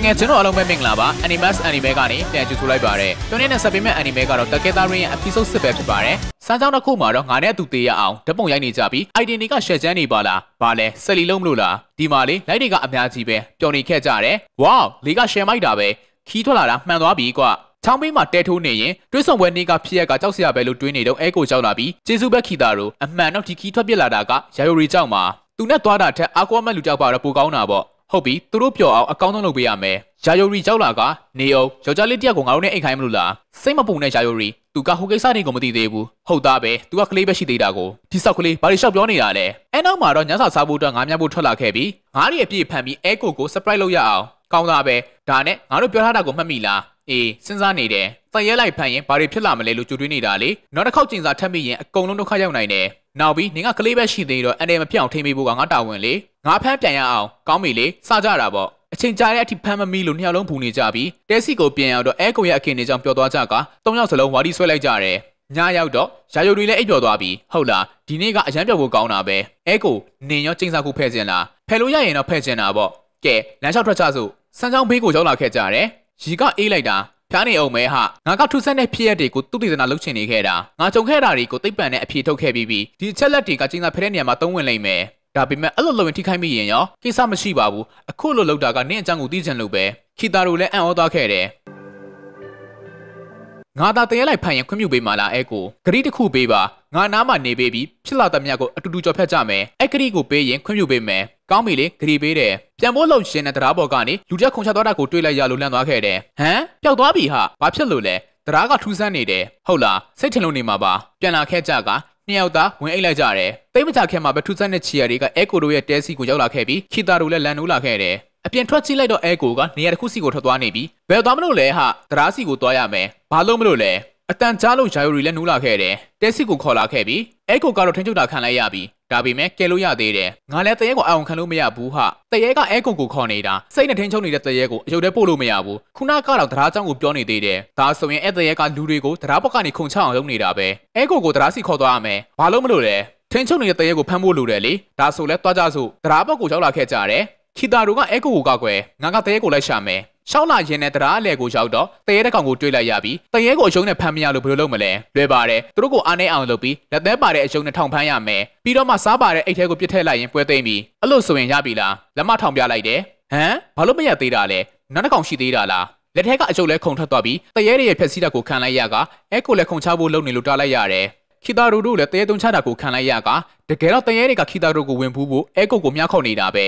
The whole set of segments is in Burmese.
တကယ်ကျွန်တော်အလုံးပဲမင်္ဂလာပါ Animax Anime ကနေပြန်ကြည့်ဆိုလိုက်ပါရစေ။ကျွန်တော်နဲ့ဆက်ပေးမဲ့ Anime ကတော့တကယ်သားရင်းရဲ့ episode 6ပဲဖြစ်ပါတယ်။စမ်းကြောင်းတစ်ခုမှာတော့ငါနဲ့အတူတေးရအောင်ဓပုံရိုက်နေကြပြီး ID တွေကရှယ်ချမ်းနေပါလား။ဘာလဲဆက်လီလုံးမလို့လား။ဒီမှာလေ light တွေကအများကြီးပဲပျော်နေခဲ့ကြတယ်။ Wow လေကရှယ်မိုက်တာပဲ။ခီးထွက်လာတာမှန်သွားပြီကွာ။ချောင်းပေးမှာတဲထိုးနေရင်တွဲဆောင်ပွဲနေ့ကဖြစ်ရကကြောက်စရာပဲလို့တွေးနေတော့အဲကိုရောက်လာပြီးဂျေစုဘက်ခီတာတို့အမှန်တော့ဒီခီထွက်ပြစ်လာတာကရာယိုရီကြောင့်ပါသူနဲ့သွားတာထက်အာကွာမတ်လူကြောက်ပါတော့ပိုကောင်းတာပေါ့ဟုတ်ပြီသူတို့ပြောအောင်အကောင်းဆုံးလုပ်ပေးရမယ်ယာယိုရီကြောက်လာကနေအောင်ယောက်ျားလေးတယောက်ကိုငါတို့နဲ့အိတ်ခိုင်းမလို့လားစိတ်မပူနဲ့ယာယိုရီသူကဟိုကိစ္စတွေကိုမသိသေးဘူးဟုတ်သားပဲသူကကလေးပဲရှိသေးတာကိုဒီဆောက်ကလေးဘာလို့ရှောက်ပြောနေတာလဲအဲနောက်မှာတော့ညစာစားဖို့အတွက်ငါးများဖို့ထွက်လာခဲ့ပြီးငါးရီအပြည့်ဖန်ပြီးအဲကိုကို surprise လုပ်ရအောင်ကောင်းသားပဲဒါနဲ့ငါတို့ပြောထားတာကိုမှတ်မိလားအေးစဉ်းစားနေတယ်တန်ရဲလိုက်ဖန်ရင်ဘာတွေဖြစ်လာမလဲလို့ကြိုတွေးနေတာလေနောက်တစ်ခေါက်ကျင်စာထပ်မိရင်အကုန်လုံးဒုက္ခရောက်နိုင်တယ်နောက်ပြီးနင်ကကလေးပဲရှိသေးတော့အန်တယ်မဖြစ်အောင်ထိမိဖို့ကငါတာဝန်လေငါဖမ်းပြန်ရအောင်ကောင်းပြီလေစကြတာပေါ့အချိန်ကြာတဲ့အထိဖမ်းမမိလို့နှစ်ယောက်လုံးပူနေကြပြီးတဲစီကိုပြန်ရောက်တော့အဲကိုရဲ့အခင်နေကြောင်ပျော်သွားကြကသုံးယောက်စလုံးဝါဒီဆွဲလိုက်ကြတယ်ညရောက်တော့ရာယုတ်တွေလည်းအိပ်ပျော်သွားပြီဟုတ်လားဒီနေ့ကအရန်ပျော်ဖို့ကောင်းတာပဲအဲကိုနင်ရောကျင်းစာကိုဖဲ့စင်လားဖဲ့လို့ရရင်တော့ဖဲ့စင်တာပေါ့ကဲလမ်းလျှောက်ထွက်ကြစို့စမ်းချောင်းဘေးကိုရောက်လာခဲ့ကြတယ်ရီကအေးလိုက်တာဖျားနေအောင်မဲဟာငါကထူဆန်းတဲ့ဖြစ်ရက်တွေကိုသူတည်တနာလုပ်ချင်နေခဲ့တာငါကြုံခဲ့တာတွေကိုသိပ္ပံနဲ့အဖြေထုတ်ခဲ့ပြီးပြီးဒီအချက်လက်တွေကကျင်းစာဖဲတဲ့နေရာမှာသုံးဝင်လိမ့်မယ်ဒါပေမဲ့အဲ့လိုလုံရင်ထိခိုက်မိရင်ရောကိစ္စမရှိပါဘူးအခုလိုလောက်တာကနင့်အချမ်းကိုသိချင်လို့ပဲခီတာတို့လည်းအံ့ဩသွားခဲ့တယ်ငါသာတရဲလိုက်ဖန်ရင်ခွင့်ပြုပေးမလားအဲကိုဂရီတစ်ခုပေးပါငါနားမှာနေပေးပြီးဖြစ်လာသမျှကိုအတူတူကြော်ဖြတ်ကြမယ်အဲဂရီကိုပေးရင်ခွင့်ပြုပေးမယ်ကောင်းပြီလေဂရီပေးတယ်ပြန်ဖို့လှုပ်ရှင်တဲ့တရားပေါ်ကနေလူတက်ခုန်ချသွားတာကိုတွေ့လိုက်ရလို့လန့်သွားခဲ့တယ်ဟမ်ပျောက်သွားပြီဟာဘာဖြစ်လို့လဲတရားကထူးဆန်းနေတယ်ဟုတ်လားစိတ်ထင်လို့နေမှာပါပြန်လာခဲ့ကြကနှစ်ယောက်သားဝင်အိတ်လိုက်ကြတယ်တိတ်မကြခင်မှာပဲထူးဆန်းတဲ့ချီရတွေကအဲကိုတို့ရဲ့တဲစီကိုရောက်လာခဲ့ပြီးခီတာတို့လည်းလန်နိုးလာခဲ့တယ်အပြင်ထွက်ကြည့်လိုက်တော့အဲကိုကနေရာတစ်ခုစီကိုထွက်သွားနေပြီဘယ်သွားမလို့လဲဟာတရားစီကိုသွားရမယ်ဘာလို့မလို့လဲအတန်ကြားလို့ယာယိုရီလည်းနိုးလာခဲ့တယ်တဲစီကိုခေါ်လာခဲ့ပြီးအဲကိုကတော့ထင်းချုပ်တာခံလိုက်ရပြီးဒါပေမဲ့ကဲလို့ရသေးတယ်ငါလည်းတရေကိုအအောင်ခံလို့မရဘူးဟာတရေကအဲကွန်ကိုခေါ်နေတာစိတ်နဲ့ထင်းချုံနေတဲ့တရေကိုအယုတ်တဲပို့လို့မရဘူးခုနကတော့တရားကြောင့်ကိုပြောနေသေးတယ်ဒါဆိုရင်အဲတရေကလူတွေကိုတရားပေါက်ကနေခုန်ချအောင်လုပ်နေတာပဲအဲကွန်ကိုတရားစီခေါ်သွားရမယ်ဘာလို့မလို့လဲထင်းချုံနေတဲ့တရေကိုဖမ်းဖို့လိုတယ်လေဒါဆိုလဲသွားကြစို့တရားပေါက်ကိုရောက်လာခဲ့ကြတယ်ခီတာတို့ကအဲကွန်ကိုကောက်ွယ်ငါကတရေကိုလိုက်ရှာမယ်ရှောင်းလာရင်နဲ့တရားအလဲကိုရောက်တော့တရေတကောင်ကိုတွေ့လိုက်ရပြီးတရေကိုအယုံနဲ့ဖမ်းမရလို့ဘယ်လိုလုပ်မလဲလွယ်ပါတယ်သူတို့ကိုအားနေအောင်လုပ်ပြီးလက်သက်ပါတဲ့အယုံနဲ့ထောင်ဖမ်းရမယ်ပြီးတော့မှစားပါတဲ့အိတ်ထဲကိုပြစ်ထည့်လိုက်ရင်ပွဲသိမ့်ပြီးအဲ့လိုဆိုရင်ရပြီလားလက်မထောင်ပြလိုက်တယ်ဟမ်ဘာလို့မရသေးတာလဲနောက်တစ်ကောင်ရှိသေးတာလားလက်ထက်ကအကျုပ်လဲခုန်ထွက်သွားပြီးတရဲရဲ့ဖြက်စီးတာကိုခံလိုက်ရကအဲကိုလဲခုန်ချဖို့လုပ်နေလို့တားလိုက်ရတယ်ခိတာရူတို့လည်းတရဲတုံချတာကိုခံလိုက်ရကတကယ်တော့တရဲတွေကခိတာရူကိုဝင်ဖူးဖို့အဲကိုကိုမြှောက်ခေါ်နေတာပဲ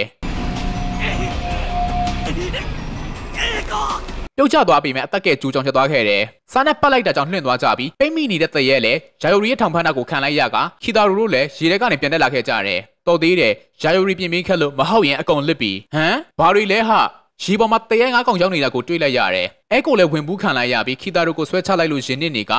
ပြုတ်ကျသွားပေမဲ့အသက်ကဲကျူးကြောင်ချက်သွားခဲ့တယ်။စာနဲ့ပတ်လိုက်တာကြောင့်လှင့်သွားကြပြီးပိတ်မိနေတဲ့တရက်လည်းယာယိုရီရဲ့ထောင်ဖမ်းတာကိုခံလိုက်ရကခီတာရိုတို့လည်းရေထဲကနေပြန်တက်လာခဲ့ကြတယ်။တော်သေးတယ်ယာယိုရီပြင်ပင်းခက်လို့မဟုတ်ရင်အကုန်လစ်ပြီးဟမ်ဘာတွေလဲဟာရေပေါ်မှာတရဲငါးကောင်ရောက်နေတာကိုတွေ့လိုက်ရတယ်။အဲကိုလည်းဝင်ပူးခံလိုက်ရပြီးခီတာရိုကိုဆွဲချလိုက်လို့ရင်နစ်နေက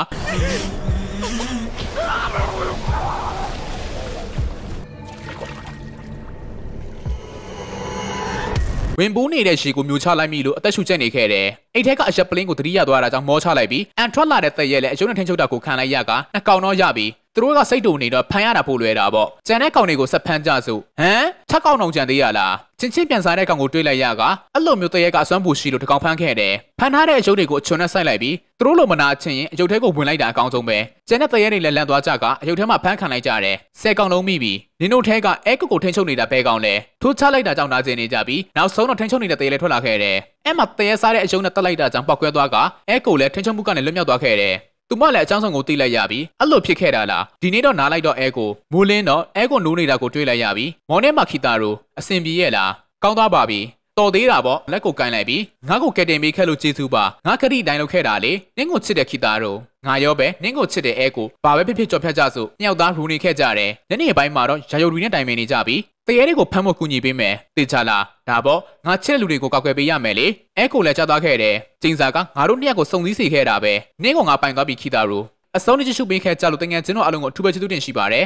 ဝင်ဘူးနေတဲ့ရှီကိုမျိုးချလိုက်မိလို့အသက်ရှူကျက်နေခဲ့တယ်။အိတ်ထဲကအရက်ပလင်းကိုတတိရသွားတာကြောင့်မောချလိုက်ပြီးအန်ထွက်လာတဲ့သက်ရဲလည်းအကျုံးနဲ့ထင်းချုပ်တာကိုခံလိုက်ရကနှကောင်တော့ရပြီးသူတို့ကစိတ်တုံနေတော့ဖမ်းရတာပို့လွယ်တာပေါ့ကြံတဲ့ကောင်တွေကိုဆက်ဖမ်းကြစို့ဟမ်ထက်ကောင်အောင်ကြံသေးရလားချင်းချင်းပြန်စားတဲ့ကောင်ကိုတွေ့လိုက်ရကအဲ့လိုမျိုးတရက်ကအစွမ်းပူရှိလို့တကောင်ဖမ်းခဲ့တယ်ဖမ်းထားတဲ့အယုတ်တွေကိုအချွန်နဲ့ဆိုက်လိုက်ပြီးသူတို့လိုမနာချင်းရင်အယုတ်ထဲကိုဝင်လိုက်တာအကောင်းဆုံးပဲကျန်တဲ့တရက်တွေလည်းလန့်သွားကြကအယုတ်ထဲမှာဖမ်းခံလိုက်ကြတယ်ဆယ်ကောင်လုံးမိပြီးနင်တို့ထဲကအဲကုတ်ကိုထင်းချုပ်နေတာပဲကောင်လဲထိုးချလိုက်တာကြောင့်နာကျင်နေကြပြီးနောက်ဆုံးတော့ထင်းချုပ်နေတဲ့တရက်လည်းထွက်လာခဲ့တယ်အဲ့မှာတရက်စားတဲ့အယုတ်နဲ့တက်လိုက်တာကြောင့်ပောက်ကွဲသွားကအဲကုတ်လည်းထင်းချုပ်မှုကနေလွတ်မြောက်သွားခဲ့တယ်သူမလည်းအကြောင်းဆောင်ကိုသိလိုက်ရပြီအဲ့လိုဖြစ်ခဲ့တာလားဒီနေ့တော့နားလိုက်တော့အဲကိုမူလင်းတော့အဲကိုနိုးနေတာကိုတွေ့လိုက်ရပြီမောင်နဲ့မခီတာတို့အစင်ပြေရဲ့လားကောင်းသွားပါပြီတော်သေးတာပေါ့လက်ကိုကင်လိုက်ပြီးငါ့ကိုကက်တင်ပေးခဲ့လို့ကျေးဇူးပါငါခရီးတိုင်းလုပ်ခဲ့တာလေနင်းကိုချစ်တဲ့ခီတာတို့ငါရောပဲနင်းကိုချစ်တဲ့အဲကိုဘာပဲဖြစ်ဖြစ်ကြော်ဖြတ်ကြစို့မြောက်သားရူနေခဲ့ကြတယ်ညနေပိုင်းမှာတော့ရာယိုရီနဲ့တိုင်ပင်နေကြပြီးတရေတွေကိုဖမ်းဖို့ကူညီပေးမယ်တေချာလာဒါပေါ့ငါချက်လူတွေကိုကောက်ွယ်ပေးရမယ်လေအဲကိုလည်းကြားသွားခဲ့တယ်ကျင်းစာကငါတို့နှစ်ယောက်ကိုစုံစည်းစေခဲ့တာပဲနင်းကငါပိုင်သွားပြီးခိတာရိုအစုံနဲ့ချစ်ရှုပေးခဲ့ကြလို့တငယ်ချင်းတို့အလုံးကိုအထူးပဲကျေးဇူးတင်ရှိပါတယ်